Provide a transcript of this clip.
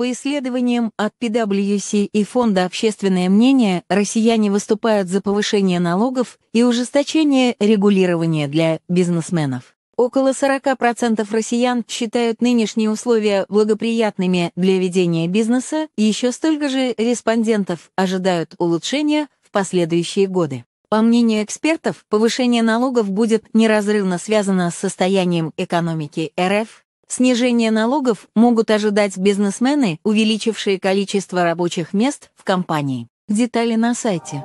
По исследованиям от PwC и Фонда «Общественное мнение», россияне выступают за повышение налогов и ужесточение регулирования для бизнесменов. Около 40% россиян считают нынешние условия благоприятными для ведения бизнеса, и еще столько же респондентов ожидают улучшения в последующие годы. По мнению экспертов, повышение налогов будет неразрывно связано с состоянием экономики РФ, Снижение налогов могут ожидать бизнесмены, увеличившие количество рабочих мест в компании. Детали на сайте.